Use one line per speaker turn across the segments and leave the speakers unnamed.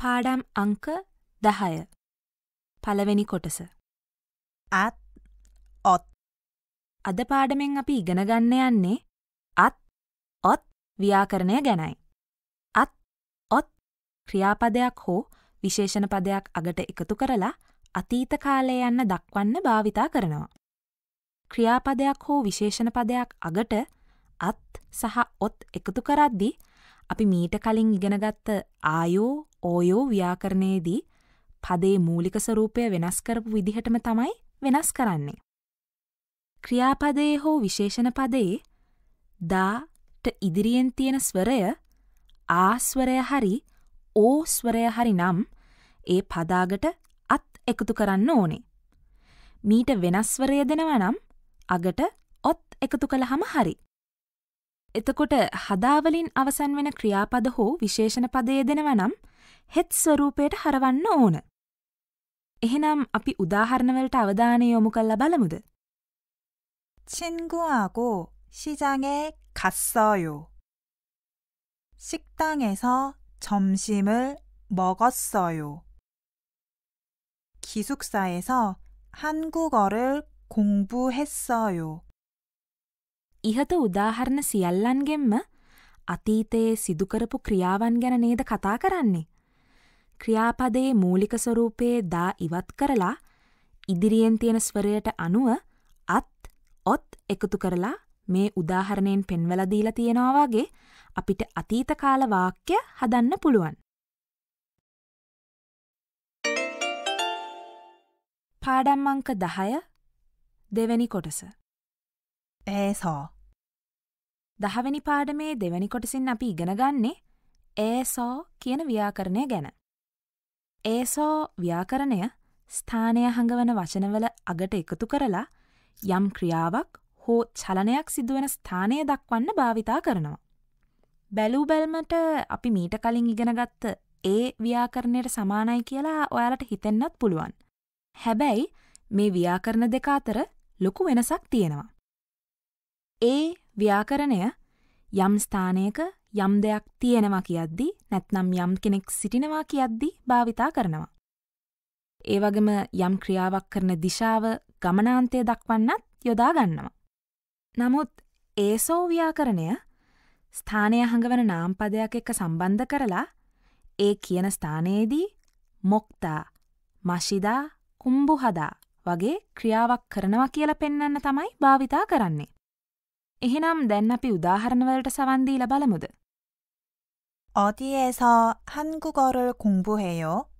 පාඩම් අංක දහය පළවෙනි කොටස අත් ඔත් අද පාඩමෙන් අපි ඉගෙන ගන්න යන්නේ අත් ඔත් ව්‍යාකරණය ගැනයි. අත් ඔත් ක්‍රියාපදයක් හෝ විශේෂණ පදයක් අගට එකතු කරලා අතීත කාලය යන්න දක්වන්න භාවිතා කරනවා. ක්‍රියාපදයක් හෝ විශේෂණ පදයක් අගට අත් සහ ඔත් එකතු කරද්දී අපි මීට කලින් ඉගෙනගත්ත ආයෝ ඕයෝ ව්‍යාකරණයේදී පදේ මූලික ස්වරූපය වෙනස් කරපු විදිහටම තමයි වෙනස් කරන්නේ. ක්‍රියාපදයේ හෝ විශේෂණ පදයේ දාට ඉදිරියෙන් තියෙන ස්වරය ආස්වරය හරි ඕස්වරය හරි නම් ඒ පදාගට අත් එකතු කරන්න ඕනේ. මීට වෙනස්වරය දෙනවා නම් අගට ඔත් එකතු කළහම හරි. එතකොට හදාවලින් අවසන් වෙන ක්‍රියාපද හෝ විශේෂණ පදය දෙනවා නම් හෙත් ස්වරූපයට හරවන්න ඕන. එහෙනම් අපි උදාහරණවලට අවධානය යොමු කල්ලා බලමුද. 친구하고 시장에 갔어요. 식당에서 점심을 먹었어요. 기숙사에서 한국어를 공부했어요. ඉහත උදාහරණ සියල්ලන්ගෙන්ම අතීතයේ සිදුකරපු ක්‍රියාවන් ගැන නේද කතා කරන්නේ. ක්‍රියාපදයේ මූලික ස්වරූපයේ දා ඉවත් කරලා ඉදිරියෙන් තියෙන ස්වරයට අනුව අත් ඔත් එකතු කරලා මේ උදාහරණයෙන් පෙන්වලා දීලා තියෙනවා වගේ අපිට අතීත කාල වාක්‍ය හදන්න පුළුවන්. පාඩම් අංක 10 දෙවැනි කොටස. ඒසෝ. 10 වෙනි පාඩමේ දෙවැනි කොටසින් අපි ඉගෙන ගන්නේ ඒසෝ කියන ව්‍යාකරණය ගැන. ඒසෝ ව්‍යාකරණය ස්ථානය හඟවන වචනවල අගට එකතු කරලා යම් ක්‍රියාවක් හෝ චලනයක් සිදුවන ස්ථානය දක්වන්න භාවිතා කරනවා. බැලූ බැල්මට අපි මීට කලින් ඉගෙනගත්ත ඒ ව්‍යාකරණයට සමානයි කියලා ඔයාලට හිතෙන්නත් පුළුවන්. හැබැයි මේ ව්‍යාකරණ දෙක අතර ලොකු වෙනසක් තියෙනවා. ඒ ව්‍යාකරණය යම් ස්ථානයක යම් දෙයක් තියෙනවා කියද්දි නැත්නම් යම් කෙනෙක් සිටිනවා කියද්දි භාවිතා කරනවා. ඒ වගේම යම් ක්‍රියාවක් කරන දිශාව ගමනාන්තය දක්වන්නත් යොදා ගන්නවා. නමුත් ඒසෝ ව්‍යාකරණය ස්ථානය හඟවන නාම්පදයක් එක්ක සම්බන්ධ කරලා ඒ කියන ස්ථානයේදී මොක්තා මශිදා කුම්බුහදා වගේ ක්‍රියාවක් කරනවා කියලා පෙන්වන්න තමයි භාවිතා කරන්නේ. එහෙනම් දැන් අපි උදාහරණවලට සවන් දීලා බලමුද? 어디에서 한국어를 공부해요?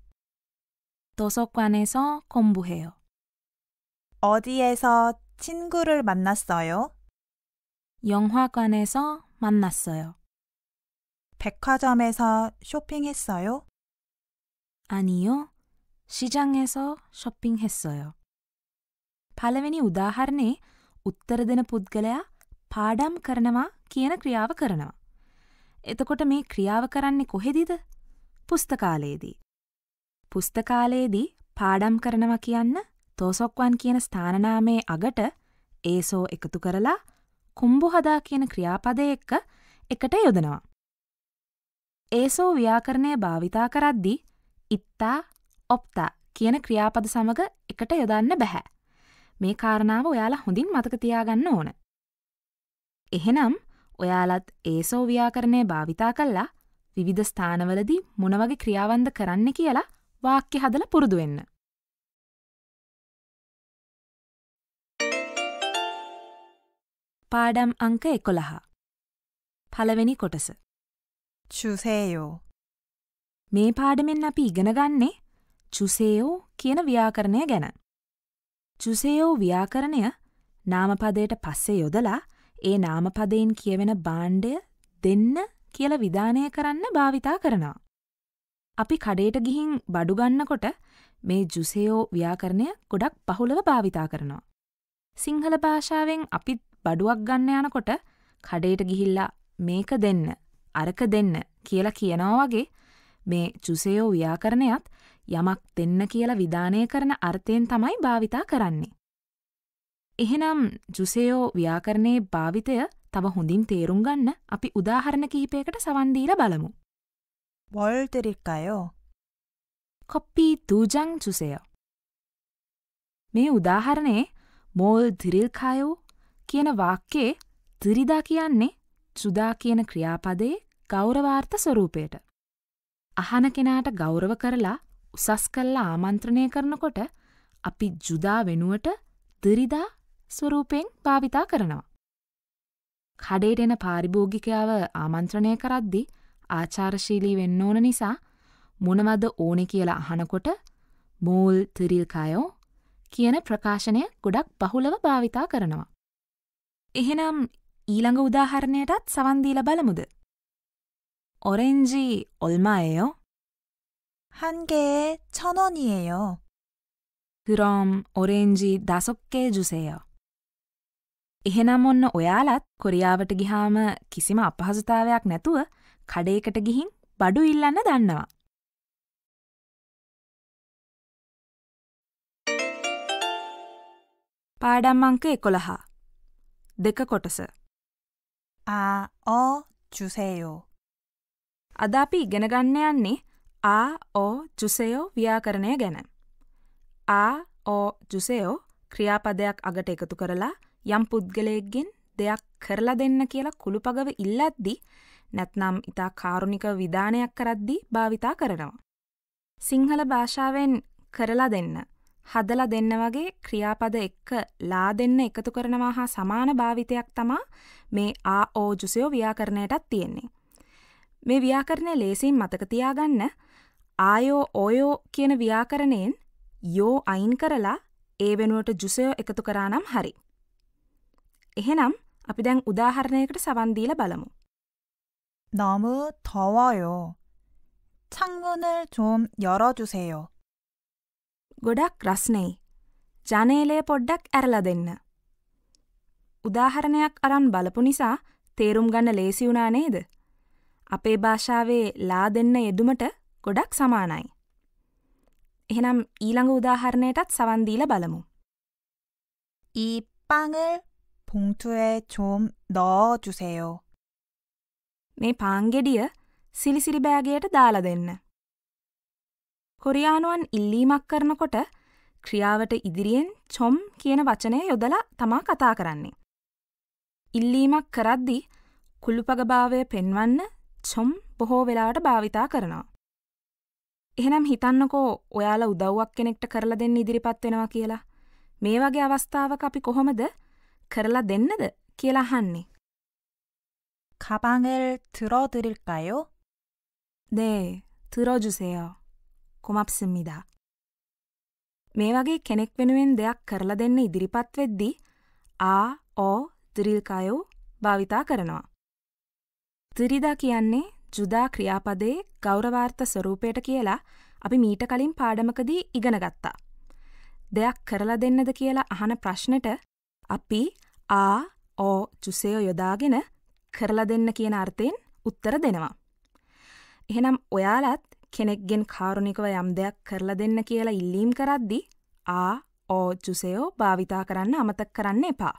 도서관에서 공부해요. 어디에서 친구를 만났어요? 영화관에서 만났어요. 백화점에서 쇼핑했어요? 아니요. 시장에서 쇼핑했어요. ප ළ ව 니 우다하르니 우 ර 르드는 ත 드 ත ර 야 පාඩම් කරනවා කියන ක්‍රියාව කරනවා. එතකොට මේ ක්‍රියාව කරන්නේ කොහෙදිද? පුස්තකාලයේදී. පුස්තකාලයේදී පාඩම් කරනවා කියන්න තෝසොක්වන් කියන ස්ථානනාමයේ අගට ඒසෝ එකතු කරලා කුම්බු හදා කියන ක්‍රියාපදය එක්ක එකට යොදනවා. ඒසෝ ව්‍යාකරණය භාවිතා කරද්දී ඉත්තා ඔප්තා කියන ක්‍රියාපද සමඟ එකට යොදන්න බැහැ. මේ කාරණාව ඔයාලා හොඳින් මතක තියාගන්න ඕන. එහෙනම් ඔයාලත් ඒසෝ ව්‍යාකරණය භාවිතා කල්ලා විවිධ ස්ථානවලදී මොනවගේ ක්‍රියාවන්ද කරන්න කියලා වාක්‍ය හදල පුරුදුවෙන්න. පාඩම් අංක එකොළහ පළවෙනි කොටස චුසේයෝ මේ පාඩමෙන් අපි ඉගෙනගන්නේ චුසේයෝ කියන ව්‍යාකරණය ගැන. චුසේයෝ ව්‍යාකරණය නාමපදයට පස්සේ යොදලා ඒ නාමපදයෙන් කියවෙන බාණ්ඩය දෙන්න කියල විධානය කරන්න භාවිතා කරනවා. අපි කඩේට ගිහින් බඩුගන්නකොට මේ ජුසයෝ ව්‍යාකරණය ගොඩක් පහුලව භාවිතා කරනවා. සිංහල භාෂාවෙන් අපි බඩුවක් ගන්න යනකොට කඩේට ගිහිල්ලා මේක දෙන්න අරක දෙන්න කියලා කියනවා වගේ මේ චුසයෝ ව්‍යාකරණයත් යමක් දෙන්න කියලා විධානය කරන අර්ථයෙන් තමයි භාවිතා කරන්නේ. එහෙනම් ජුසයෝ ව්‍යාකරණයේ භාවිතය තව හොඳින් තේරුම් ගන්න අපි උදාහරණ කිහිපයකට සවන්දීල බලමු. 뭘 드릴까요? 커피 두장 주세요. මේ උදාහරණේ මෝල් දිරිල්කායෝ කියන වාක්‍යයේ දිරිදා කියන්නේ සුදා කියන ක්‍රියාපදයේ ගෞරවාර්ථ ස්වරූපයට. අහන කෙනාට ගෞරව කරලා උසස් කල්ලා ආමන්ත්‍රණය කරනකොට අපි ජුදා වෙනුවට දිරිදා ස්වරූපයෙන් භාවිතා කරනවා. කඩේට එන පාරිභෝගිකයාව ආමන්ත්‍රණය කරද්දි ආචාරශීලී වෙන්න ඕන නිසා මොනවද ඕනෙ කියලා අහනකොට මූල් තිරිල්කයෝ කියන ප්‍රකාශනය ගොඩක් බහුලව භාවිතා කරනවා. එහෙනම් ඊළඟ උදාහරණයටත් සවන්දීල බලමුද. ඔරෙන්ජි ඔල්මායෝ 한개에 천원이에요. 그럼 오렌지 다섯 개 주세요. එහෙනම් ඔන්න ඔයාලත් කොරියාවට ගිහාම කිසිම අපහසුතාවයක් නැතුව කඩේකට ගිහින් බඩු ඉල්ලන්න දන්නවා. පාඩම් අංක 11. දෙක කොටස. ආ ඕ ජුසේයෝ. අද අපි ඉගෙන ගන්න යන්නේ ආ ඕ ජුසේයෝ ව්‍යාකරණය ගැන. ආ ඕ ජුසේයෝ ක්‍රියාපදයක් අගට එකතු කරලා යම් පුද්ගලයෙක්ගෙන් දෙයක් කරලා දෙන්න කියලා කුළුපගව ඉල්ලද්දි නැත්නම් ඉතා කාරුණික විධානයක් කරද්දි භාවිතා කරනවා. සිංහල භාෂාවෙන් කරලා දෙන්න හදලා දෙන්න වගේ ක්‍රියාපද එක්ක ලා දෙන්න එකතු කරනවා හා සමාන භාවිතයක් තමා මේ ආ ඕජුසයෝ ව්‍යාකරණයටත් තියෙන්නේ. මේ ව්‍යාකරණය ලේසින් මතක තියාගන්න ආයෝ ඕයෝ කියන ව්‍යාකරණයෙන් යෝ අයින් කරලා ඒ වෙනුවට ජුසයෝ එකතු කරානම් හරි. එහෙනම් අපි දැන් උදාහරණයකට සවන්දීල බලමු. 너무 더워요. 창문을 좀 열어주세요. ගොඩක් රස්නෙයි. ජනේලය පොඩ්ඩක් ඇරල දෙන්න. උදාහරණයක් අරන් බලපු නිසා තේරුම් ගන්න ලේසි වුණා නේද? අපේ භාෂාවේ ලා දෙන්න යෙදුමට ගොඩක් සමානයි. එහෙනම් ඊළඟ උදාහරණයටත් සවන් දීලා බලමු. 이 빵을 봉투에 좀 넣어주세요. මේ පාන්ගෙඩිය සිලිසිරි බෑගයට දාලා දෙන්න. කොරියානුවන් ඉල්ලීමක් කරනකොට ක්‍රියාවට ඉදිරියෙන් චොම් කියන වචනය යොදලා තමා කතා කරන්නේ. ඉල්ලීමක් කරද්දි කුළුපගභාවය පෙන්වන්න චොම් බොහෝ වෙලාට භාවිතා කරනවා. එහෙනම් හිතන්නකෝ ඔයාලා උදව්වක් කෙනෙක්ට කරලා දෙන්න ඉදිරිපත් වෙනවා කියලා. මේ වගේ අවස්ථාවක අපි කොහොමද කරලා දෙන්නද කියලා අහන්නේ. 가방을 들어드릴까요? 네, 들어주세요. 고맙습니다. මේ වගේ කෙනෙක් වෙනුවෙන් දෙයක් කරලා දෙන්න ඉදිරිපත් වෙද්දී ආ ඕ ද්‍රිල්කයෝ භාවිතා කරනවා. ත්‍රිදා කියන්නේ ජුදා ක්‍රියාපදයේ ගෞරවාර්ථ ස්වරූපයට කියලා අපි මීට කලින් පාඩමකදී ඉගෙන ගත්තා. දෙයක් කරලා දෙන්නද කියලා අහන ප්‍රශ්නෙට අපි ආ ඕ චුසයෝ යොදාගෙන කරලා දෙන්න කියන අර්ථයෙන් උත්තර දෙනවා. එහෙනම් ඔයාලත් කෙනෙක්ගෙන් කාරුණිකව යම් දෙයක් කරලා දෙන්න කියලා ඉල්ලීම් කරද්දි ආ ඕ චුසයෝ භාවිතා කරන්න අමතක් කරන්න එපා.